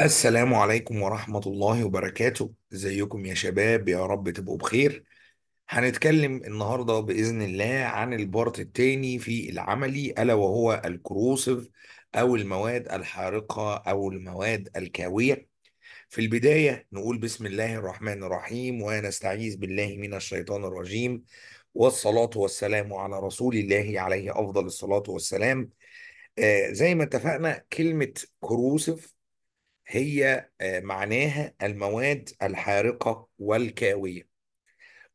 السلام عليكم ورحمة الله وبركاته ازيكم يا شباب يا رب تبقوا بخير هنتكلم النهاردة بإذن الله عن البارت التاني في العملي ألا وهو الكروسيف أو المواد الحارقة أو المواد الكاوية في البداية نقول بسم الله الرحمن الرحيم ونستعيذ بالله من الشيطان الرجيم والصلاة والسلام على رسول الله عليه أفضل الصلاة والسلام آه زي ما اتفقنا كلمة كروسف هي آه معناها المواد الحارقة والكاوية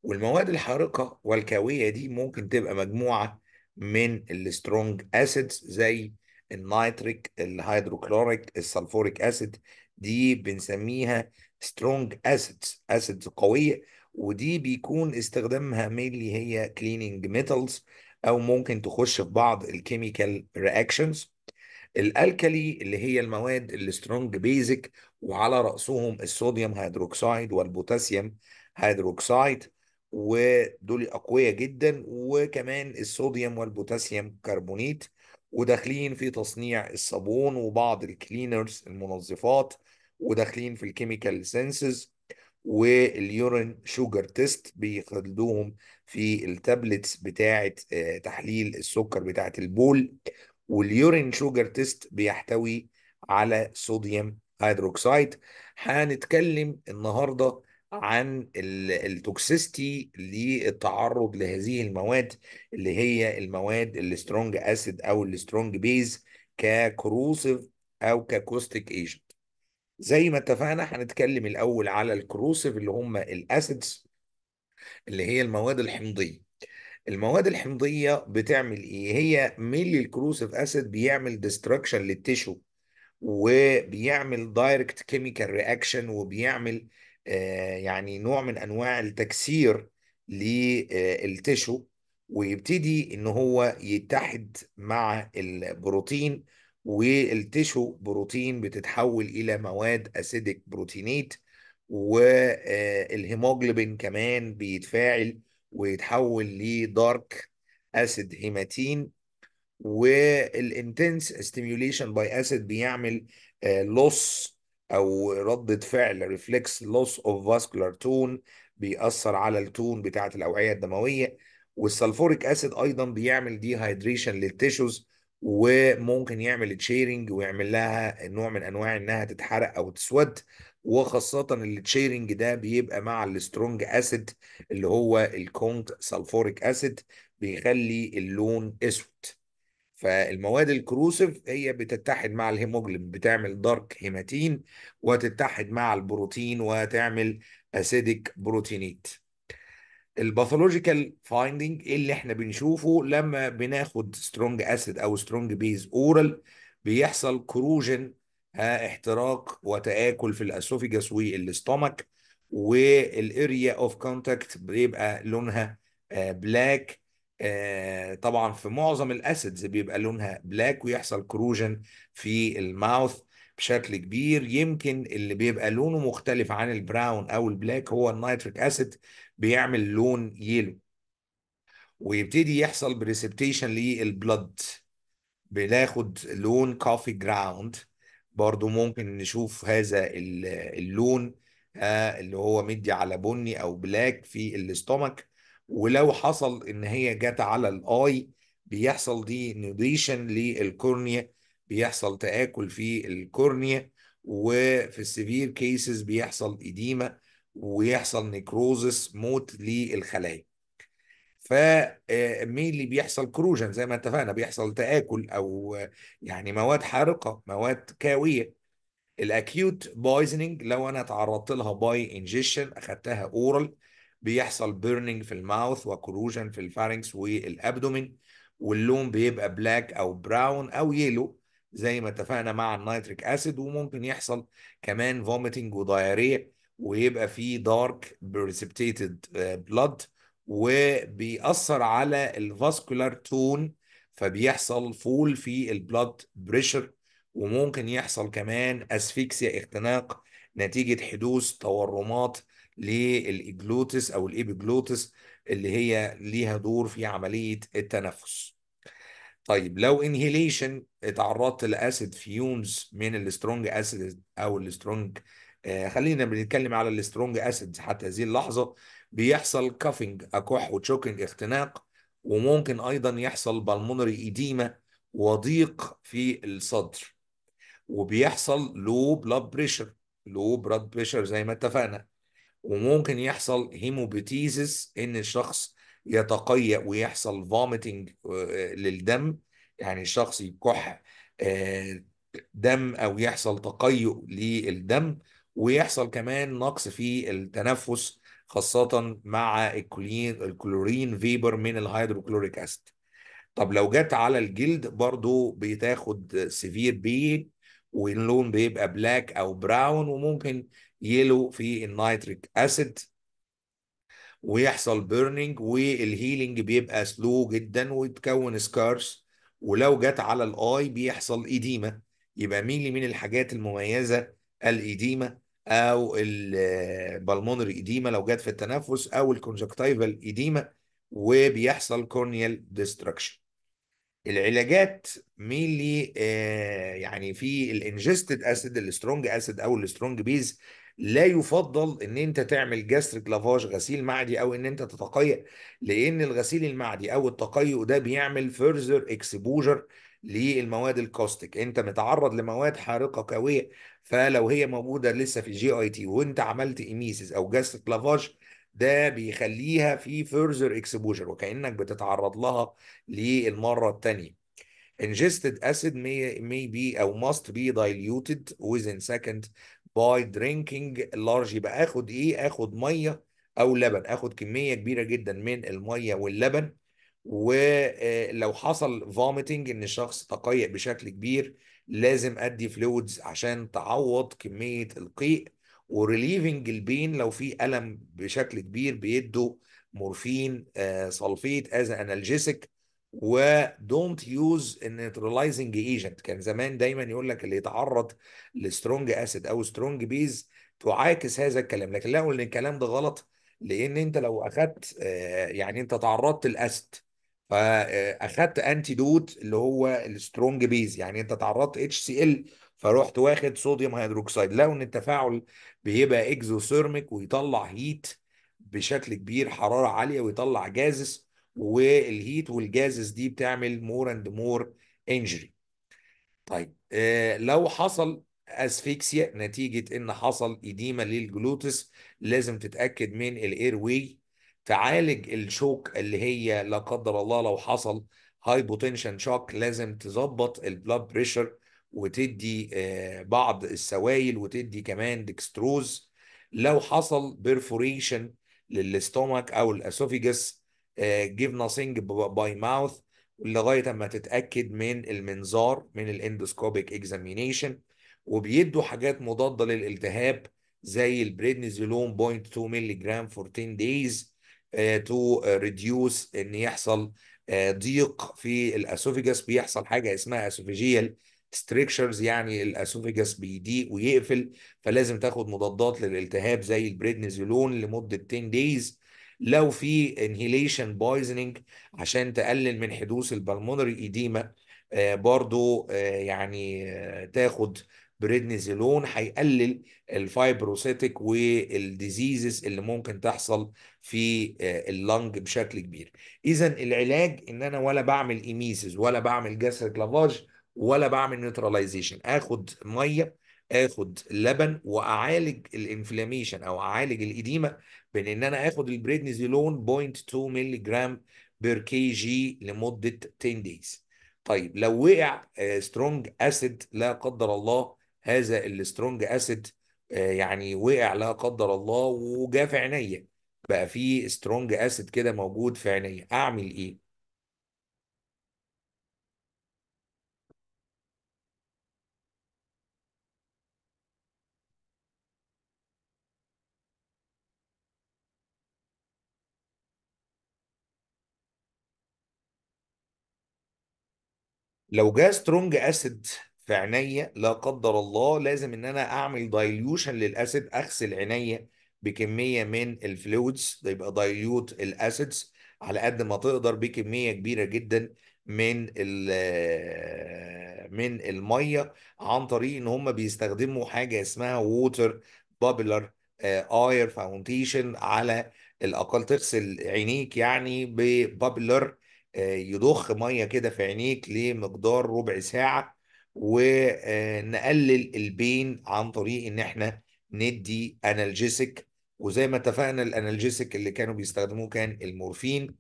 والمواد الحارقة والكاوية دي ممكن تبقى مجموعة من السترونج اسيدز زي النيتريك الهيدروكلوريك السلفوريك اسيد دي بنسميها سترونج اسيدز اسيدز قوية ودي بيكون استخدامها مينلي هي كليننج ميتالز او ممكن تخش في بعض الكيميكال رياكشنز الالكالي اللي هي المواد السترونج بيزك وعلى راسهم الصوديوم هيدروكسيد والبوتاسيوم هيدروكسيد ودول اقوياء جدا وكمان الصوديوم والبوتاسيوم كربونيت وداخلين في تصنيع الصابون وبعض الكلينرز المنظفات وداخلين في الكيميكال سينسز واليورين شوجر تيست بيخلوهم في التابلتس بتاعه آه، تحليل السكر بتاعه البول واليورين شوجر تيست بيحتوي على صوديوم هيدروكسيد هنتكلم النهارده عن التوكسيستي للتعرض لهذه المواد اللي هي المواد السترونج اسيد او السترونج بيز ككروسيف او ككوستيك ايجنت زي ما اتفقنا هنتكلم الاول على الكروسيف اللي هم الاسيدز اللي هي المواد الحمضيه المواد الحمضيه بتعمل ايه هي ميلي الكروسيف اسيد بيعمل ديستراكشن للتيشو وبيعمل دايركت كيميكال رياكشن وبيعمل آه، يعني نوع من انواع التكسير للتيشو آه، ويبتدي ان هو يتحد مع البروتين والتيشو بروتين بتتحول الى مواد اسيدك بروتينيت والهيموجلوبين آه، كمان بيتفاعل ويتحول لدارك اسيد هيماتين والانتنس ستيميوليشن باي اسيد بيعمل لوس آه، او ردة فعل ريفلكس لوس اوف فاسكولار تون بيأثر على التون بتاعة الأوعية الدموية والسلفوريك اسيد ايضا بيعمل ديهايدريشن للتيشوز وممكن يعمل تشيرنج ويعمل لها نوع من انواع انها تتحرق او تسود وخاصة التشيرنج ده بيبقى مع السترونج اسيد اللي هو الكونت سلفوريك اسيد بيخلي اللون اسود فالمواد الكروسيف هي بتتحد مع الهيموجلين بتعمل دارك هيماتين وتتحد مع البروتين وتعمل اسيدك بروتينيت الباثولوجيكال فايندنج اللي احنا بنشوفه لما بناخد سترونج اسيد او سترونج بيز اورال بيحصل كروجن ها احتراق وتآكل في الاسوفيجاس والاستومك والاريا اوف كونتاكت بيبقى لونها بلاك آه، آه، طبعا في معظم الاسيدز بيبقى لونها بلاك ويحصل كروجن في الماوث بشكل كبير يمكن اللي بيبقى لونه مختلف عن البراون او البلاك هو النيتريك اسيد بيعمل لون يلو ويبتدي يحصل بريسبتيشن للبلد بناخد لون كوفي جراوند برضو ممكن نشوف هذا اللون آه، اللي هو مدي على بني او بلاك في الاستومك ولو حصل ان هي جت على الاي بيحصل دي نوديشن للكورنيا بيحصل تاكل في الكورنيا وفي السيفير كيسز بيحصل اديمه ويحصل نيكروزس موت للخلايا فمين آه، اللي بيحصل كروجن زي ما اتفقنا بيحصل تآكل أو آه، يعني مواد حارقة مواد كاوية الأكيوت بويزنينج لو أنا تعرضت لها باي انجيشن أخدتها أورال بيحصل بيرنينج في الماوث وكروجن في الفارنكس والأبدومين واللون بيبقى بلاك أو براون أو يلو زي ما اتفقنا مع النيتريك اسيد وممكن يحصل كمان فوميتنج ودايريه ويبقى في دارك بريسبتيتد بلاد وبيأثر على الفاسكولار تون فبيحصل فول في البلاد بريشر وممكن يحصل كمان اسفيكسيا اختناق نتيجة حدوث تورمات للإجلوتس أو الإبجلوتس اللي هي ليها دور في عملية التنفس طيب لو انهيليشن اتعرضت لاسيد فيونز من السترونج اسيد او السترونج آه، خلينا بنتكلم على السترونج اسيدز حتى هذه اللحظه بيحصل كافنج اكح وتشوكنج اختناق وممكن ايضا يحصل بالمونري ايديما وضيق في الصدر وبيحصل لو بلاد بريشر لو بلاد بريشر زي ما اتفقنا وممكن يحصل هيموبيتيزس ان الشخص يتقيأ ويحصل فوميتنج آه، للدم يعني الشخص يكح آه، دم او يحصل تقيؤ للدم ويحصل كمان نقص في التنفس خاصة مع الكلورين الكلورين فيبر من الهيدروكلوريك اسيد طب لو جت على الجلد برضو بتاخد سيفير بي واللون بيبقى بلاك او براون وممكن يلو في النيتريك اسيد ويحصل بيرنينج والهيلينج بيبقى سلو جدا ويتكون سكارس ولو جت على الاي بيحصل ايديما يبقى مين من الحاجات المميزه الايديما أو البالمونري ايديما لو جت في التنفس أو الكونجكتيفال ايديما وبيحصل كورنيال ديستركشن العلاجات ميلي آه يعني في الانجستد اسيد السترونج اسيد او السترونج بيز لا يفضل ان انت تعمل جاستريك لافاج غسيل معدي او ان انت تتقيأ لان الغسيل المعدي او التقيؤ ده بيعمل فيرزر اكسبوجر للمواد الكاستيك انت متعرض لمواد حارقه قويه فلو هي موجوده لسه في جي اي تي وانت عملت ايميسيس او جاست كلافاج ده بيخليها في فيرزر اكسبوجر وكانك بتتعرض لها للمره الثانيه ingested acid may, may be او must be diluted within second by drinking large يبقى اخد ايه اخد ميه او لبن اخد كميه كبيره جدا من الميه واللبن ولو حصل فوميتنج ان الشخص تقيأ بشكل كبير لازم ادي فلويدز عشان تعوض كميه القيء وريليفنج البين لو في الم بشكل كبير بيدوا مورفين صلفيت از انالجيسك ودونت يوز النيترلايزنج ايجنت كان زمان دايما يقول لك اللي يتعرض لسترونج اسيد او سترونج بيز تعاكس هذا الكلام لكن اقول ان الكلام ده غلط لان انت لو اخذت آه، يعني انت تعرضت لاسيد فاخدت انتي دوت اللي هو السترونج بيز يعني انت تعرضت اتش سي ال فرحت واخد صوديوم هيدروكسيد لو ان التفاعل بيبقى اكزوثيرميك ويطلع هيت بشكل كبير حراره عاليه ويطلع جازس والهيت والجازس دي بتعمل مور اند مور انجري طيب آه لو حصل اسفيكسيا نتيجه ان حصل اديما للجلوتس لازم تتاكد من الاير واي تعالج الشوك اللي هي لا قدر الله لو حصل هاي بوتنشن شوك لازم تظبط البلاد بريشر وتدي آه، بعض السوائل وتدي كمان ديكستروز لو حصل بيرفوريشن للاستومك او الاسوفيجس جيف ناثينج باي ماوث لغايه اما تتاكد من المنظار من الاندوسكوبيك اكزامينيشن وبيدوا حاجات مضاده للالتهاب زي البريدنيزولون 0.2 مللي جرام فور 10 دايز تو آه، ريديوس ان يحصل آه، ضيق في الاسوفيجاس بيحصل حاجه اسمها اسوفيجيال ستريكشرز يعني الاسوفيجاس بيضيق ويقفل فلازم تاخد مضادات للالتهاب زي البريدنيزولون لمده 10 دايز لو في انهيليشن بويزنينج عشان تقلل من حدوث البلمونري ايديما آه، برضو يعني تاخد بريدنيزولون هيقلل الفايبروسيتك والديزيزز اللي ممكن تحصل في آه، اللنج بشكل كبير اذا العلاج ان انا ولا بعمل ايميسيس ولا بعمل جسر كلافاج ولا بعمل نيوتراليزيشن اخد ميه اخد لبن واعالج الانفلاميشن او اعالج الاديمه بان ان انا اخد البريدنيزولون 0.2 مللي جرام بير كي جي لمده 10 دايز طيب لو وقع سترونج آه، اسيد لا قدر الله هذا السترونج اسيد آه، يعني وقع لا قدر الله وجا في عينيا بقى في سترونج اسيد كده موجود في عينيا اعمل ايه لو جه سترونج اسيد في عينيا لا قدر الله لازم ان انا اعمل دايليوشن للاسيد اغسل عينيا بكميه من الفلويدز يبقى دايليوت الاسيدز على قد ما تقدر بكميه كبيره جدا من من الميه عن طريق ان هم بيستخدموا حاجه اسمها ووتر بابلر اير فاونديشن على الاقل تغسل عينيك يعني ببابلر يضخ ميه كده في عينيك لمقدار ربع ساعه ونقلل البين عن طريق ان احنا ندي انالجيسك وزي ما اتفقنا الانالجيسك اللي كانوا بيستخدموه كان المورفين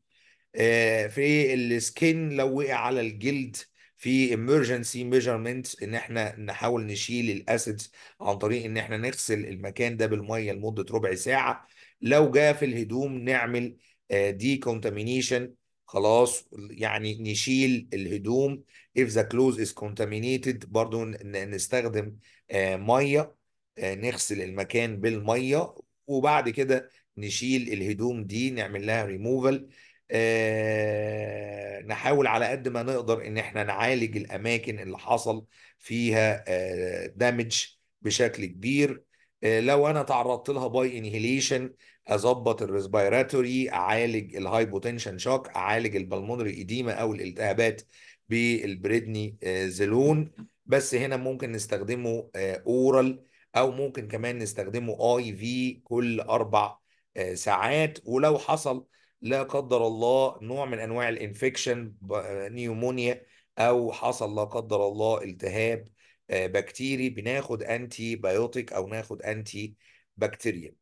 آه، في السكين لو وقع على الجلد في emergency ميجرمنت ان احنا نحاول نشيل الاسيدز عن طريق ان احنا نغسل المكان ده بالميه لمده ربع ساعه لو جاء في الهدوم نعمل ديكونتامينيشن آه، خلاص يعني نشيل الهدوم if the clothes is contaminated برضو نستخدم آه، ميه آه، نغسل المكان بالميه وبعد كده نشيل الهدوم دي نعمل لها ريموفال آه، نحاول على قد ما نقدر ان احنا نعالج الاماكن اللي حصل فيها دامج بشكل كبير آه، لو انا تعرضت لها باي انهيليشن اظبط الريسبيراتوري اعالج الهايبوتنشن شوك اعالج البلمونري ايديما او الالتهابات بالبريدني آه، زلون بس هنا ممكن نستخدمه اورال آه، او ممكن كمان نستخدمه اي في كل اربع ساعات ولو حصل لا قدر الله نوع من انواع الانفكشن نيومونيا او حصل لا قدر الله التهاب بكتيري آه، بناخد انتي بايوتيك او ناخد انتي بكتيريا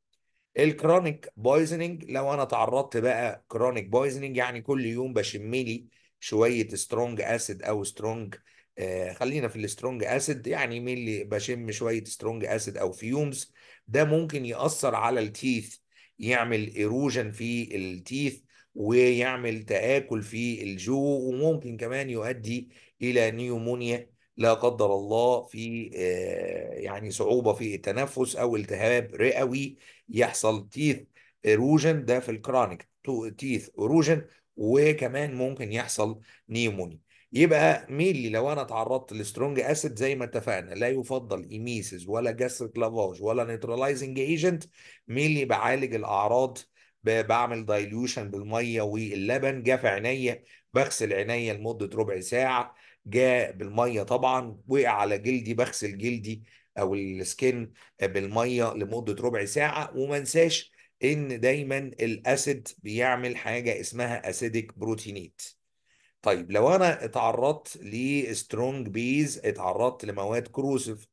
الكرونيك بويزنينج لو انا تعرضت بقى كرونيك بويزنينج يعني كل يوم بشم لي شويه سترونج اسيد او سترونج آه، خلينا في السترونج اسيد يعني ملي بشم شويه سترونج اسيد او فيومز ده ممكن ياثر على التيث يعمل ايروجن في التيث ويعمل تاكل في الجو وممكن كمان يؤدي الى نيومونيا لا قدر الله في آه، يعني صعوبه في التنفس او التهاب رئوي يحصل تيث اروجن ده في الكرونيك تيث اروجن وكمان ممكن يحصل نيموني يبقى ميلي لو انا اتعرضت لسترونج اسيد زي ما اتفقنا لا يفضل ايميسيس ولا جاستريك لافاج ولا نيترلايزنج ايجنت ميلي بعالج الاعراض بعمل دايلوشن بالميه واللبن جاف عينيا بغسل عينيا لمده ربع ساعه جاء بالميه طبعا وقع على جلدي بغسل جلدي او السكن بالميه لمده ربع ساعه وما انساش ان دايما الاسيد بيعمل حاجه اسمها اسيدك بروتينيت طيب لو انا اتعرضت لسترونج بيز اتعرضت لمواد كروسيف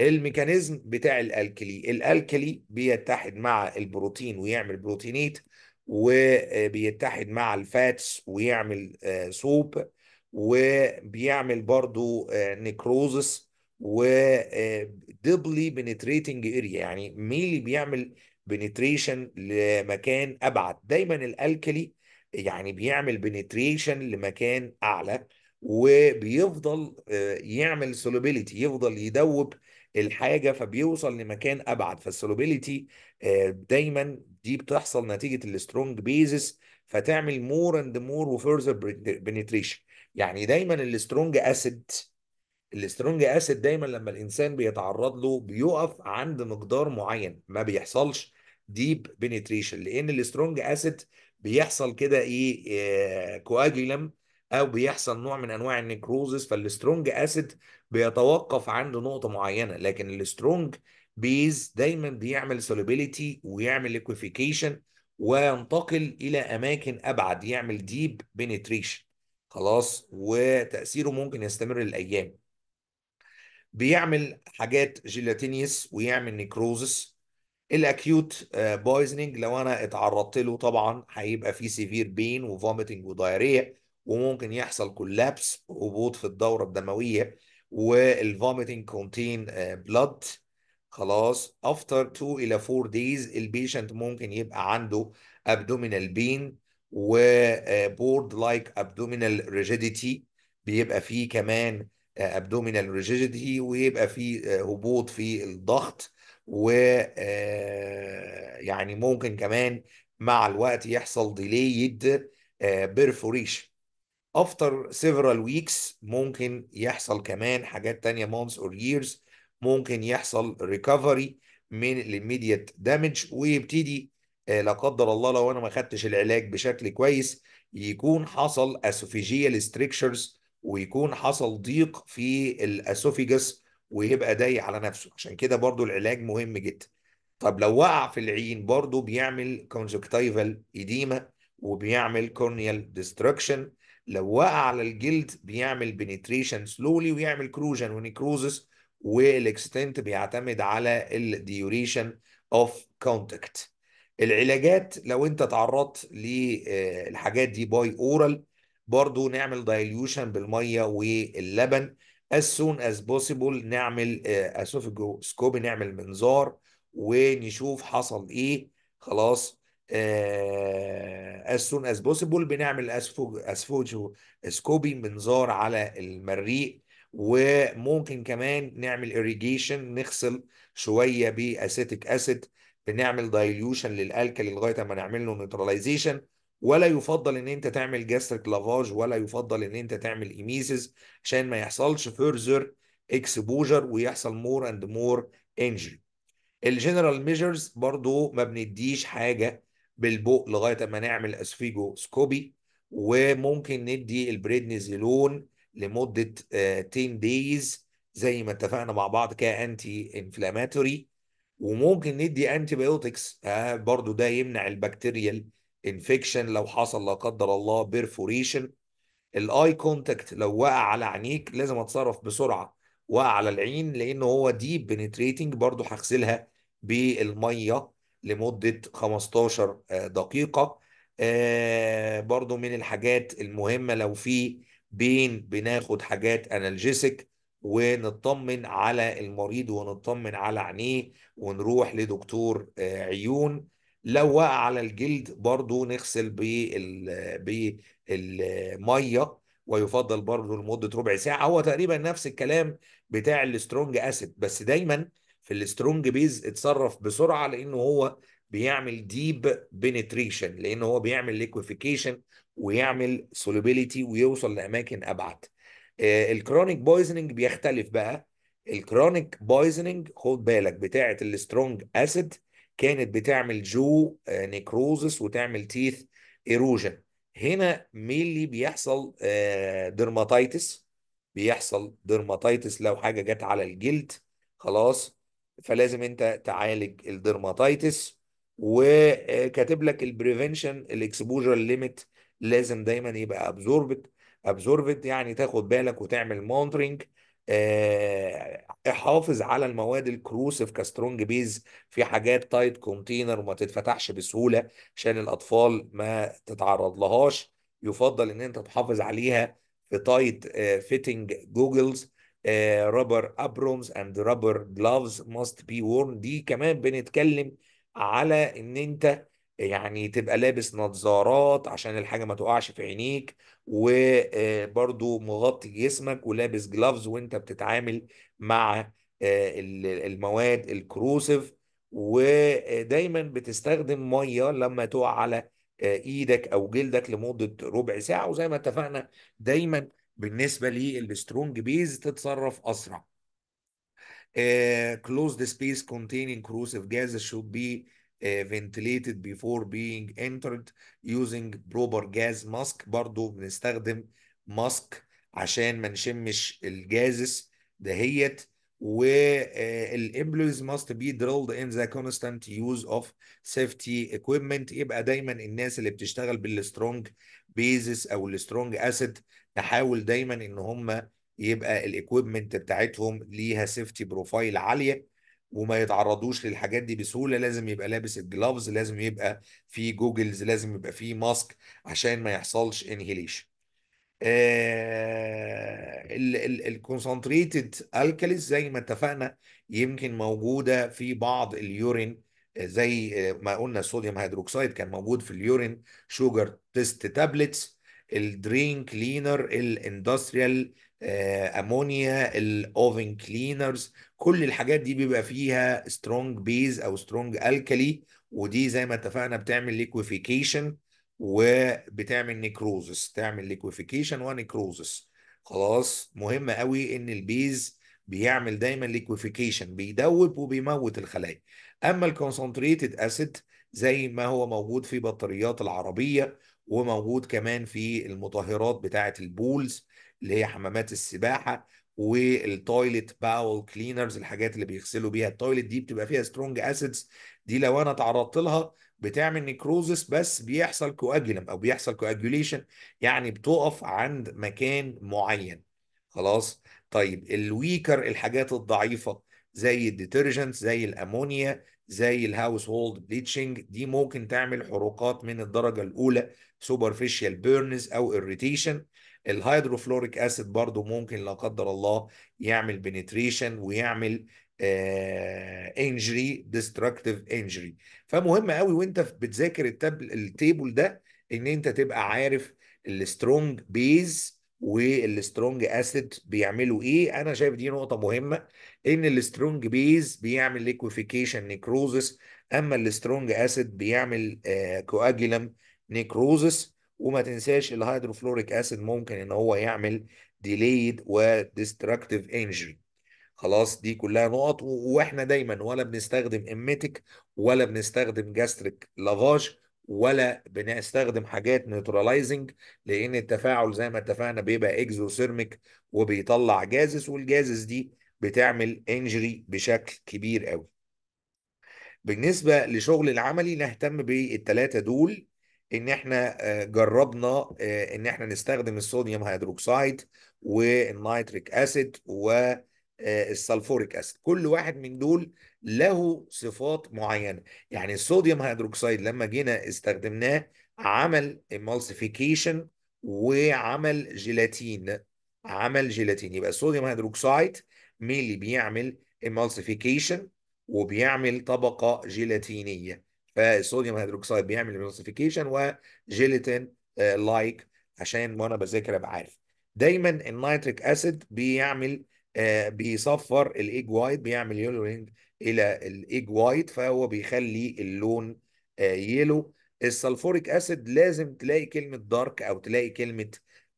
الميكانيزم بتاع الالكلي الالكلي بيتحد مع البروتين ويعمل بروتينيت وبيتحد مع الفاتس ويعمل صوب آه، وبيعمل برضو نيكروزس وديبلي بنتريتنج اريا يعني ميلي بيعمل بنتريشن لمكان ابعد دايما الالكلي يعني بيعمل بنتريشن لمكان اعلى وبيفضل آه، يعمل سولوبيليتي يفضل يدوب الحاجه فبيوصل لمكان ابعد فالسولوبيليتي آه، دايما دي بتحصل نتيجه السترونج بيزس فتعمل مور اند مور وفيرذر بنتريشن يعني دايما السترونج اسيد السترونج اسيد دايما لما الانسان بيتعرض له بيقف عند مقدار معين ما بيحصلش ديب بنتريشن لان السترونج اسيد بيحصل كده ايه, كواجيلم آه، او بيحصل نوع من انواع النكروزس فالسترونج اسيد بيتوقف عند نقطه معينه لكن السترونج بيز دايما بيعمل سوليبيليتي ويعمل ليكويفيكيشن وينتقل الى اماكن ابعد يعمل ديب بنتريشن خلاص وتأثيره ممكن يستمر للأيام بيعمل حاجات جيلاتينيس ويعمل نيكروزس الاكيوت بويزنينج آه، لو انا اتعرضت له طبعا هيبقى فيه سيفير بين وفوميتنج ودايريه وممكن يحصل كولابس هبوط في الدوره الدمويه والفوميتنج كونتين بلاد خلاص افتر 2 الى 4 دايز البيشنت ممكن يبقى عنده ابدومينال بين وبورد لايك ابدومينال ريجيديتي بيبقى فيه كمان ابدومينال آه، ريجيديتي ويبقى فيه آه، هبوط في الضغط و آه، يعني ممكن كمان مع الوقت يحصل ديليد بيرفوريشن after several weeks ممكن يحصل كمان حاجات تانية months or years ممكن يحصل recovery من الميديت damage ويبتدي آه، لا قدر الله لو انا ما خدتش العلاج بشكل كويس يكون حصل اسوفيجيال ستريكشرز ويكون حصل ضيق في الاسوفيجس ويبقى ضايق على نفسه عشان كده برضو العلاج مهم جدا طب لو وقع في العين برضو بيعمل كونجكتيفال ايديما وبيعمل كورنيال ديستركشن لو وقع على الجلد بيعمل بنتريشن سلولي ويعمل كروجن ونيكروزس والاكستنت بيعتمد على الديوريشن اوف كونتاكت العلاجات لو انت تعرضت للحاجات آه، دي باي اورال برضو نعمل دايليوشن بالميه واللبن as soon as possible نعمل آه، اسوفجوسكوبي نعمل منظار ونشوف حصل ايه خلاص آه، as soon as possible بنعمل اسفوجو سكوبي منظار على المريء وممكن كمان نعمل irrigation نغسل شويه باسيتيك اسيد بنعمل دايليوشن للالكل لغايه اما نعمل له نيتراليزيشن ولا يفضل ان انت تعمل جاستريك لافاج ولا يفضل ان انت تعمل ايميسيس عشان ما يحصلش فيرزر اكسبوجر ويحصل مور اند مور انجري الجنرال ميجرز برضو ما بنديش حاجه بالبوق لغايه اما نعمل اسفيجوسكوبي وممكن ندي البريدنيزيلون لمده 10 آه، دايز زي ما اتفقنا مع بعض كانتي انفلاماتوري وممكن ندي انتي بايوتكس آه برضو ده يمنع البكتيريال انفكشن لو حصل لا قدر الله بيرفوريشن الاي كونتاكت لو وقع على عينيك لازم اتصرف بسرعه وقع على العين لان هو ديب بنتريتنج برضو هغسلها بالميه لمده 15 آه، دقيقه آه، برضو من الحاجات المهمه لو في بين بناخد حاجات انالجيسك ونطمن على المريض ونطمن على عينيه ونروح لدكتور آه، عيون لو وقع على الجلد برضو نغسل بالميه ويفضل برضو لمده ربع ساعه هو تقريبا نفس الكلام بتاع السترونج اسيد بس دايما في السترونج بيز اتصرف بسرعه لانه هو بيعمل ديب بنتريشن لان هو بيعمل ليكويفيكيشن ويعمل سوليبيليتي ويوصل لاماكن ابعد آه، الكرونيك بويزنينج بيختلف بقى الكرونيك بويزنينج خد بالك بتاعه السترونج اسيد كانت بتعمل جو نيكروزس آه، وتعمل تيث ايروجن هنا اللي بيحصل ديرماتيتس آه، بيحصل ديرماتيتس لو حاجه جت على الجلد خلاص فلازم انت تعالج الديرماتيتس وكاتب لك البريفنشن الاكسبوجر ليميت لازم دايما يبقى ابزوربت ابزورفنت يعني تاخد بالك وتعمل مونترنج آه، احافظ على المواد الكروسيف كسترونج بيز في حاجات تايت كونتينر وما تتفتحش بسهوله عشان الاطفال ما تتعرض لهاش يفضل ان انت تحافظ عليها في تايت فيتنج جوجلز رابر ابرومز اند رابر جلافز ماست بي وورن دي كمان بنتكلم على ان انت يعني تبقى لابس نظارات عشان الحاجة ما تقعش في عينيك وبرضو مغطي جسمك ولابس جلافز وانت بتتعامل مع آه، المواد الكروسيف ودايما بتستخدم مية لما تقع على آه، ايدك او جلدك لمدة ربع ساعة وزي ما اتفقنا دايما بالنسبة للسترونج بيز تتصرف اسرع آه، closed space containing corrosive gases should be آه، ventilated before being entered using proper gas mask برضو بنستخدم ماسك عشان ما نشمش الجازس دهيت والامبلويز آه، must be drilled in the constant use of safety equipment يبقى دايما الناس اللي بتشتغل بالسترونج بيزس او السترونج اسيد نحاول دايما ان هم يبقى الاكويبمنت بتاعتهم ليها سيفتي بروفايل عاليه وما يتعرضوش للحاجات دي بسهوله لازم يبقى لابس الجلافز لازم يبقى في جوجلز لازم يبقى في ماسك عشان ما يحصلش انهيليشن الكونسنتريتد الكاليز زي ما اتفقنا يمكن موجوده في بعض اليورين آه، زي آه، ما قلنا الصوديوم هيدروكسيد كان موجود في اليورين شوجر تيست تابلتس الدرين كلينر الاندستريال آه، امونيا الاوفن كلينرز كل الحاجات دي بيبقى فيها سترونج بيز او سترونج الكالي ودي زي ما اتفقنا بتعمل ليكويفيكيشن وبتعمل نيكروزس تعمل ليكويفيكيشن ونيكروزس خلاص مهم قوي ان البيز بيعمل دايما ليكويفيكيشن بيدوب وبيموت الخلايا اما الكونسنتريتد اسيد زي ما هو موجود في بطاريات العربيه وموجود كمان في المطهرات بتاعه البولز اللي هي حمامات السباحه والتويلت باول كلينرز الحاجات اللي بيغسلوا بيها التويلت دي بتبقى فيها سترونج اسيدز دي لو انا تعرضت لها بتعمل نيكروزس بس بيحصل كواجلم او بيحصل كواجوليشن يعني بتقف عند مكان معين خلاص طيب الويكر الحاجات الضعيفه زي الديترجنت زي الامونيا زي الهاوس هولد بليتشنج دي ممكن تعمل حروقات من الدرجه الاولى سوبرفيشال بيرنز او اريتيشن الهيدروفلوريك اسيد برضو ممكن لا قدر الله يعمل بنتريشن ويعمل انجري ديستركتيف انجري فمهم قوي وانت بتذاكر التابل التيبل ده ان انت تبقى عارف السترونج بيز والسترونج اسيد بيعملوا ايه انا شايف دي نقطه مهمه ان السترونج بيز بيعمل ليكويفيكيشن نيكروزس اما السترونج اسيد بيعمل كواجيلم آه، نيكروزس وما تنساش الهيدروفلوريك اسيد ممكن ان هو يعمل ديليد وديستركتيف انجري خلاص دي كلها نقط واحنا دايما ولا بنستخدم اميتك ولا بنستخدم جاستريك لافاج ولا بنستخدم حاجات نيوتراليزنج لان التفاعل زي ما اتفقنا بيبقى اكزوثيرميك وبيطلع جازس والجازس دي بتعمل انجري بشكل كبير قوي بالنسبه لشغل العملي نهتم بالثلاثه دول ان احنا آه، جربنا آه، ان احنا نستخدم الصوديوم هيدروكسيد والنيتريك اسيد و آه، السلفوريك اسيد كل واحد من دول له صفات معينه يعني الصوديوم هيدروكسيد لما جينا استخدمناه عمل امالسيفيكيشن وعمل جيلاتين عمل جيلاتين يبقى الصوديوم هيدروكسيد مين اللي بيعمل امالسيفيكيشن وبيعمل طبقه جيلاتينيه فالصوديوم هيدروكسيد بيعمل امالسيفيكيشن وجيلاتين لايك آه، عشان وانا بذاكر ابقى عارف دايما النيتريك اسيد بيعمل آه، بيصفر الايج وايت بيعمل يلوينج الى الايج وايت فهو بيخلي اللون آه، يلو السلفوريك اسيد لازم تلاقي كلمه دارك او تلاقي كلمه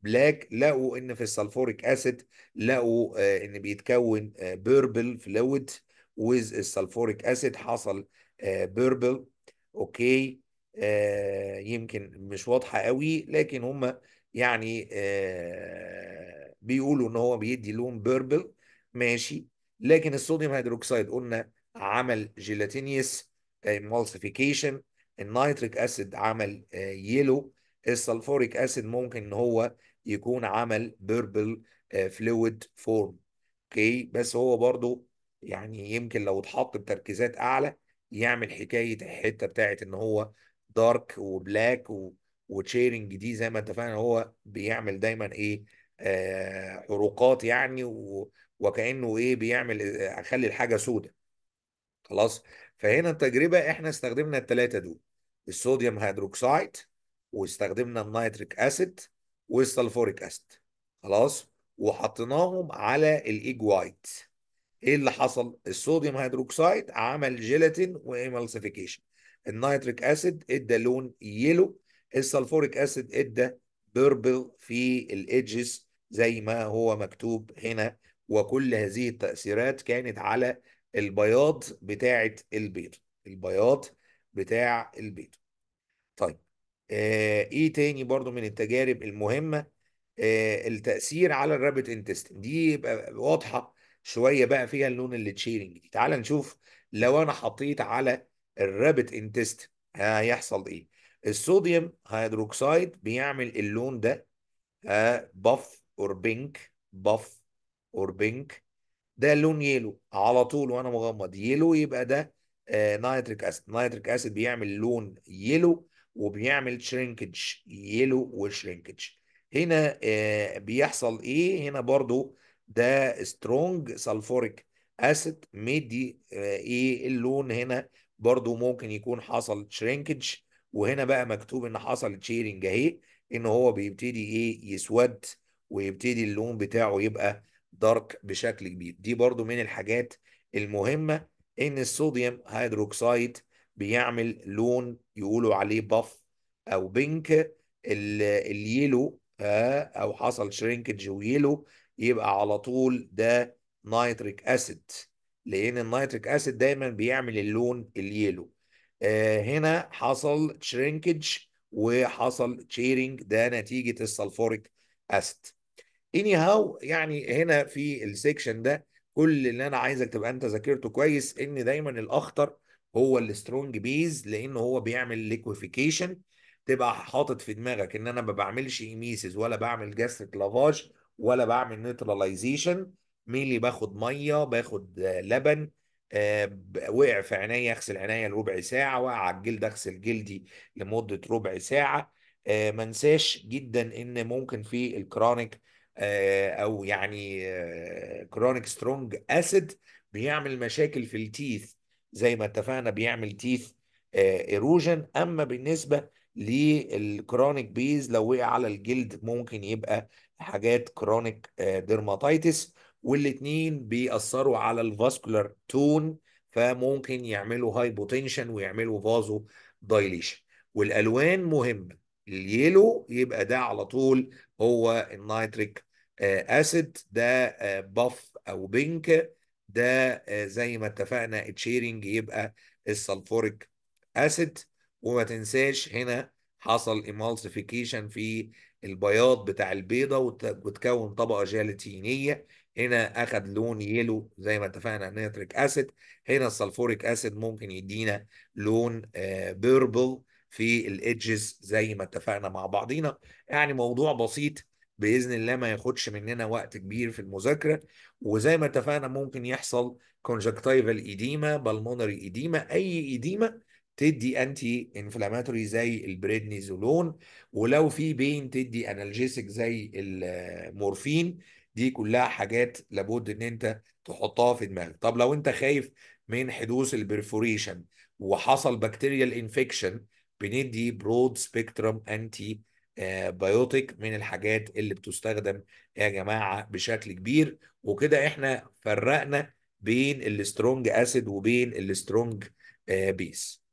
بلاك لقوا ان في السلفوريك اسيد لقوا آه، ان بيتكون بيربل فلويد ويز السلفوريك اسيد حصل بيربل اوكي يمكن مش واضحه قوي لكن هم يعني بيقولوا ان هو بيدي لون بيربل ماشي لكن الصوديوم هيدروكسيد قلنا عمل جيلاتينيس آه، مالسيفيكيشن النيتريك اسيد عمل يلو آه، السلفوريك اسيد ممكن ان هو يكون عمل بيربل فلويد فورم اوكي بس هو برضو يعني يمكن لو اتحط بتركيزات اعلى يعمل حكايه الحته بتاعت ان هو دارك وبلاك و... وتشيرنج دي زي ما اتفقنا هو بيعمل دايما ايه حروقات آه، يعني وكانه ايه بيعمل آه، اخلي الحاجه سودة خلاص فهنا التجربه احنا استخدمنا الثلاثه دول الصوديوم هيدروكسيد واستخدمنا النيتريك اسيد والسلفوريك اسيد خلاص وحطيناهم على الايج وايت ايه اللي حصل الصوديوم هيدروكسيد عمل جيلاتين وايمالسيفيكيشن النيتريك اسيد ادى لون يلو السلفوريك اسيد ادى بيربل في الايدجز زي ما هو مكتوب هنا وكل هذه التأثيرات كانت على البياض بتاعة البيض البياض بتاع البيض طيب آه ايه تاني برضو من التجارب المهمة آه التأثير على الرابط انتستين دي يبقى واضحة شوية بقى فيها اللون اللي تشيرنج دي تعال نشوف لو انا حطيت على الرابط انتست هيحصل ايه الصوديوم هيدروكسيد بيعمل اللون ده بف آه، اور بينك باف اور بينك ده لون يلو على طول وانا مغمض يلو يبقى ده نايتريك اسيد نايتريك اسيد بيعمل لون يلو وبيعمل شرينكج يلو وشرينكج هنا آه، بيحصل ايه هنا برضو ده سترونج سلفوريك اسيد مدي آه، ايه اللون هنا برضو ممكن يكون حصل شرينكج وهنا بقى مكتوب ان حصل تشيرنج اهي ان هو بيبتدي ايه يسود ويبتدي اللون بتاعه يبقى دارك بشكل كبير دي برضو من الحاجات المهمة ان الصوديوم هيدروكسايد بيعمل لون يقولوا عليه باف او بينك اليلو آه، او حصل شرينكج ويلو يبقى على طول ده نايتريك اسيد لان النايتريك اسيد دايما بيعمل اللون اليلو آه، هنا حصل شرينكج وحصل تشيرنج ده نتيجه السلفوريك اسيد اني هاو يعني هنا في السيكشن ده كل اللي انا عايزك تبقى انت ذاكرته كويس ان دايما الاخطر هو السترونج بيز لان هو بيعمل ليكويفيكيشن تبقى حاطط في دماغك ان انا ما بعملش ايميسيز ولا بعمل جاستريك لافاج ولا بعمل نيتراليزيشن ميلي باخد ميه باخد لبن آه، وقع في عينيا اغسل عينيا لربع ساعه وقع على الجلد اغسل جلدي لمده ربع ساعه آه، ما انساش جدا ان ممكن في الكرونيك آه، او يعني كرونيك سترونج اسيد بيعمل مشاكل في التيث زي ما اتفقنا بيعمل تيث ايروجن آه، اما بالنسبه للكرونيك بيز لو وقع على الجلد ممكن يبقى حاجات كرونيك ديرماتيتس آه، والاتنين بيأثروا على الفاسكولار تون فممكن يعملوا هايبوتنشن ويعملوا فازو دايليشن والالوان مهمه اليلو يبقى ده على طول هو النيتريك اسيد آه، ده باف آه، او بينك ده آه، زي ما اتفقنا تشيرنج يبقى السلفوريك اسيد وما تنساش هنا حصل ايمالسيفيكيشن في البياض بتاع البيضه وتكون طبقه جيلاتينيه هنا اخد لون يلو زي ما اتفقنا نيتريك اسيد هنا السلفوريك اسيد ممكن يدينا لون بيربل في الايدجز زي ما اتفقنا مع بعضينا يعني موضوع بسيط باذن الله ما ياخدش مننا وقت كبير في المذاكره وزي ما اتفقنا ممكن يحصل كونجكتيفال ايديما بالمونري ايديما اي ايديما تدي انتي انفلاماتوري زي البريدنيزولون ولو في بين تدي انالجيسك زي المورفين دي كلها حاجات لابد ان انت تحطها في دماغك طب لو انت خايف من حدوث البرفوريشن وحصل بكتيريال انفكشن بندي برود سبيكترم انتي آه، بايوتيك من الحاجات اللي بتستخدم يا جماعه بشكل كبير وكده احنا فرقنا بين السترونج اسيد وبين السترونج آه، بيس